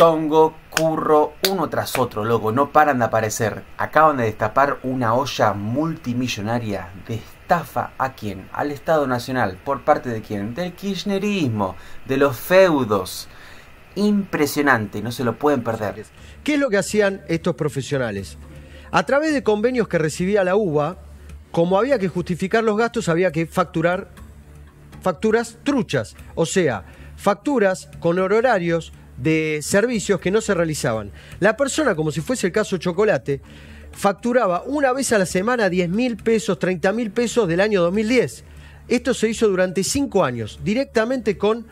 tongo, curro, uno tras otro, loco, no paran de aparecer. Acaban de destapar una olla multimillonaria de estafa a quién? Al Estado Nacional. ¿Por parte de quién? Del kirchnerismo, de los feudos. Impresionante, no se lo pueden perder. ¿Qué es lo que hacían estos profesionales? A través de convenios que recibía la UBA, como había que justificar los gastos, había que facturar facturas truchas, o sea, facturas con horarios de servicios que no se realizaban. La persona, como si fuese el caso Chocolate, facturaba una vez a la semana 10 mil pesos, 30 mil pesos del año 2010. Esto se hizo durante cinco años, directamente con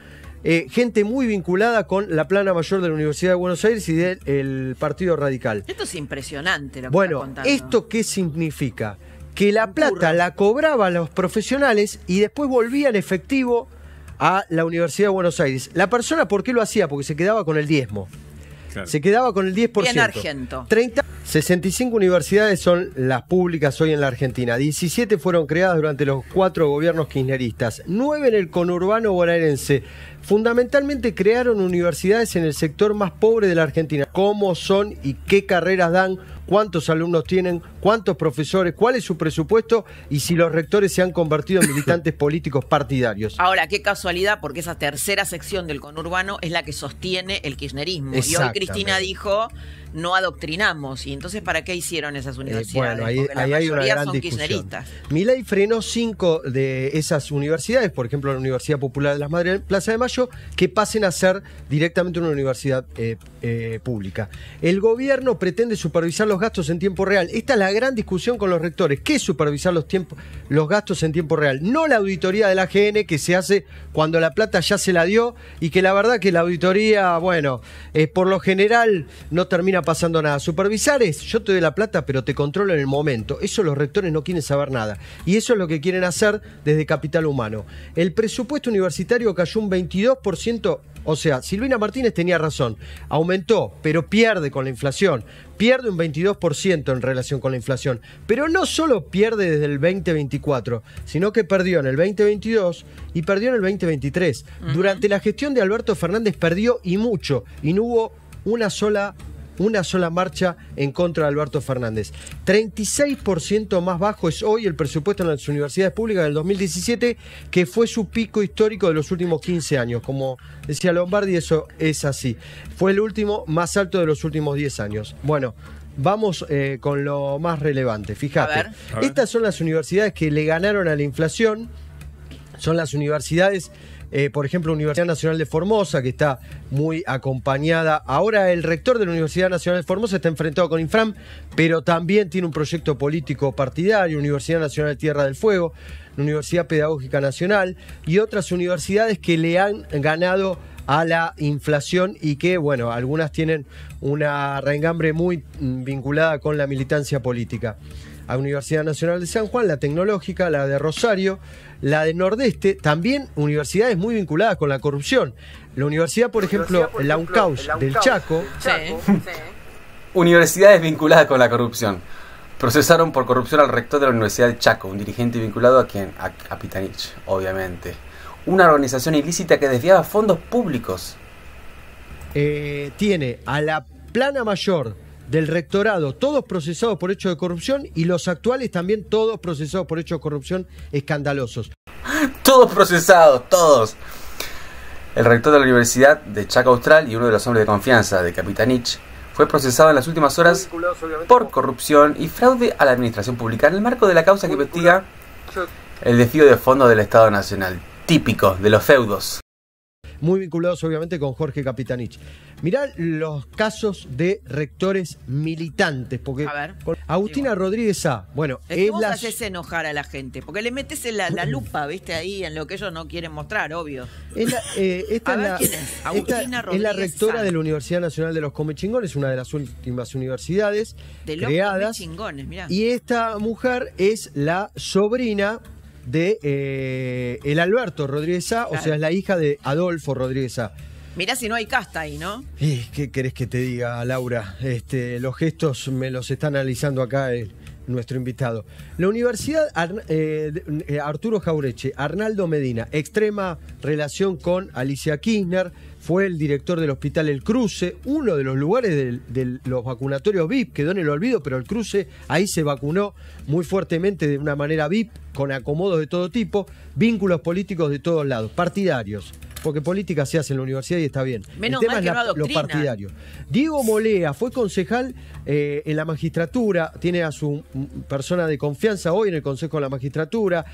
eh, gente muy vinculada con la plana mayor de la Universidad de Buenos Aires y del Partido Radical. Esto es impresionante lo Bueno, ¿esto qué significa? Que la plata la cobraban los profesionales y después volvía efectivo a la Universidad de Buenos Aires. La persona, ¿por qué lo hacía? Porque se quedaba con el diezmo. Se quedaba con el 10%. en Argento. 30, 65 universidades son las públicas hoy en la Argentina. 17 fueron creadas durante los cuatro gobiernos kirchneristas. 9 en el conurbano bonaerense. Fundamentalmente crearon universidades en el sector más pobre de la Argentina. ¿Cómo son y qué carreras dan? ¿Cuántos alumnos tienen? cuántos profesores, cuál es su presupuesto y si los rectores se han convertido en militantes políticos partidarios. Ahora, qué casualidad, porque esa tercera sección del conurbano es la que sostiene el kirchnerismo. Y hoy Cristina dijo, no adoctrinamos. ¿Y entonces para qué hicieron esas eh, universidades? bueno, hay una gran son discusión. Milei frenó cinco de esas universidades, por ejemplo la Universidad Popular de las Madres en Plaza de Mayo, que pasen a ser directamente una universidad eh, eh, pública. El gobierno pretende supervisar los gastos en tiempo real. Esta es la gran discusión con los rectores, que es supervisar los, tiempos, los gastos en tiempo real, no la auditoría de la AGN que se hace cuando la plata ya se la dio y que la verdad que la auditoría, bueno, es eh, por lo general no termina pasando nada. Supervisar es, yo te doy la plata, pero te controlo en el momento. Eso los rectores no quieren saber nada. Y eso es lo que quieren hacer desde Capital Humano. El presupuesto universitario cayó un 22% o sea, Silvina Martínez tenía razón, aumentó, pero pierde con la inflación, pierde un 22% en relación con la inflación, pero no solo pierde desde el 2024, sino que perdió en el 2022 y perdió en el 2023. Durante la gestión de Alberto Fernández perdió y mucho, y no hubo una sola una sola marcha en contra de Alberto Fernández. 36% más bajo es hoy el presupuesto en las universidades públicas del 2017, que fue su pico histórico de los últimos 15 años. Como decía Lombardi, eso es así. Fue el último más alto de los últimos 10 años. Bueno, vamos eh, con lo más relevante. Fíjate, estas son las universidades que le ganaron a la inflación. Son las universidades eh, por ejemplo, Universidad Nacional de Formosa, que está muy acompañada. Ahora el rector de la Universidad Nacional de Formosa está enfrentado con Infram, pero también tiene un proyecto político partidario, Universidad Nacional de Tierra del Fuego, la Universidad Pedagógica Nacional y otras universidades que le han ganado a la inflación y que, bueno, algunas tienen una rengambre muy mm, vinculada con la militancia política a Universidad Nacional de San Juan, la Tecnológica, la de Rosario, la de Nordeste, también universidades muy vinculadas con la corrupción. La universidad, por ejemplo, la UNCAUS del Chaco. universidades vinculadas con la corrupción. Procesaron por corrupción al rector de la Universidad del Chaco, un dirigente vinculado a quien? A, Pitanich, obviamente. Una organización ilícita que desviaba fondos públicos. Eh, tiene a la plana mayor del rectorado, todos procesados por hechos de corrupción y los actuales también todos procesados por hechos de corrupción escandalosos. Todos procesados, todos. El rector de la Universidad de Chaco Austral y uno de los hombres de confianza de Capitanich fue procesado en las últimas horas por corrupción y fraude a la administración pública en el marco de la causa que investiga el desvío de fondos del Estado Nacional, típico de los feudos muy vinculados obviamente con Jorge Capitanich. Mirá los casos de rectores militantes, porque a ver, Agustina Rodríguez A, bueno, es la... haces enojar a la gente, porque le metes la, lupa, viste ahí, en lo que ellos no quieren mostrar, obvio. Es eh, esta, es, quién es. Agustina Rodríguez es la rectora de la Universidad Nacional de los Comechingones, una de las últimas universidades de los creadas. Comechingones, mirá. Y esta mujer es la sobrina de eh, el Alberto Rodríguez o sea, es la hija de Adolfo Rodríguez Mirá si no hay casta ahí, ¿no? ¿Qué querés que te diga, Laura? Este, los gestos me los está analizando acá eh, nuestro invitado. La Universidad eh, eh, Arturo Jaureche, Arnaldo Medina, extrema relación con Alicia Kirchner, fue el director del Hospital El Cruce, uno de los lugares de los vacunatorios VIP, que en el olvido, pero el Cruce ahí se vacunó muy fuertemente de una manera VIP, con acomodos de todo tipo, vínculos políticos de todos lados, partidarios porque política se hace en la universidad y está bien. Menos que los partidarios. Diego Molea fue concejal eh, en la magistratura, tiene a su persona de confianza hoy en el Consejo de la Magistratura.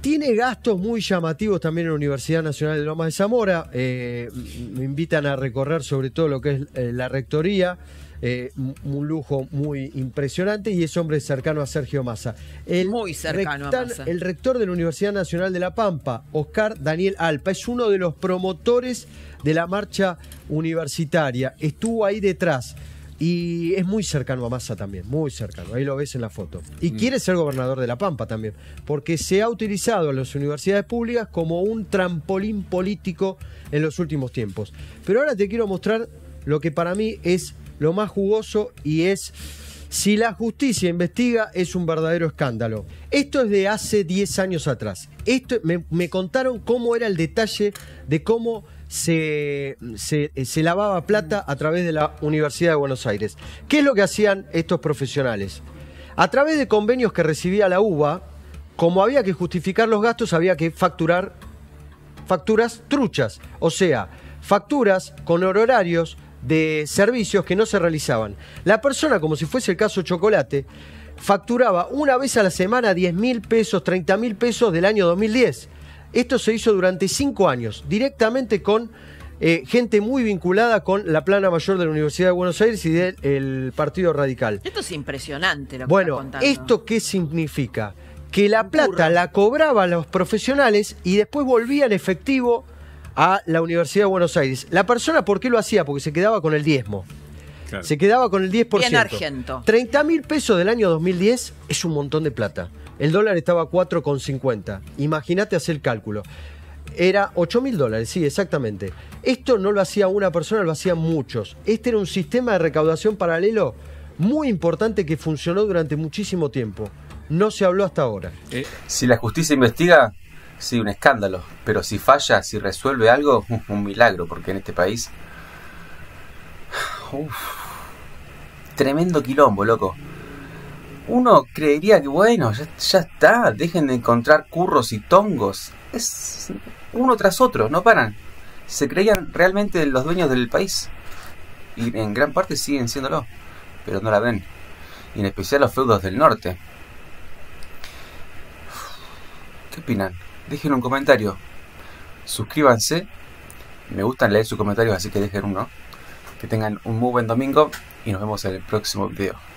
Tiene gastos muy llamativos también en la Universidad Nacional de Lomas de Zamora. Eh, me invitan a recorrer sobre todo lo que es eh, la rectoría. Eh, un lujo muy impresionante y es hombre cercano a Sergio Massa. muy cercano a Massa. El rector de la Universidad Nacional de La Pampa, Oscar Daniel Alpa, es uno de los promotores de la marcha universitaria. Estuvo ahí detrás. Y es muy cercano a Massa también, muy cercano, ahí lo ves en la foto. Y mm. quiere ser gobernador de La Pampa también, porque se ha utilizado en las universidades públicas como un trampolín político en los últimos tiempos. Pero ahora te quiero mostrar lo que para mí es lo más jugoso y es si la justicia investiga es un verdadero escándalo. Esto es de hace 10 años atrás. Esto, me, contaron cómo era el detalle de cómo se, se, eh, se, lavaba plata a través de la Universidad de Buenos Aires. ¿Qué es lo que hacían estos profesionales? A través de convenios que recibía la UBA, como había que justificar los gastos, había que facturar facturas truchas, o sea, facturas con horarios de servicios que no se realizaban. La persona, como si fuese el caso Chocolate, facturaba una vez a la semana 10 mil pesos, 30 mil pesos del año 2010. Esto se hizo durante cinco años, directamente con eh, gente muy vinculada con la plana mayor de la Universidad de Buenos Aires y del Partido Radical. Esto es impresionante lo que Bueno, ¿esto qué significa? Que la plata la cobraban los profesionales y después volvía en efectivo a la Universidad de Buenos Aires. La persona, ¿por qué lo hacía? Porque se quedaba con el diezmo. Se quedaba con el 10%. Bien argento. 30 mil pesos del año 2010 es un montón de plata. El dólar estaba a 4,50. Imagínate hacer el cálculo. Era 8 mil dólares, sí, exactamente. Esto no lo hacía una persona, lo hacían muchos. Este era un sistema de recaudación paralelo muy importante que funcionó durante muchísimo tiempo. No se habló hasta ahora. Eh, si la justicia investiga, Sí, un escándalo. Pero si falla, si resuelve algo, un milagro, porque en este país... tremendo quilombo, loco. Uno creería que, bueno, ya, ya está, dejen de encontrar curros y tongos. Es uno tras otro, no paran. Se creían realmente los dueños del país. Y en gran parte siguen siéndolo, pero no la ven. Y en especial los feudos del norte opinan? Dejen un comentario. Suscríbanse. Me gustan leer sus comentarios, así que dejen uno. Que tengan un muy buen domingo y nos vemos en el próximo video.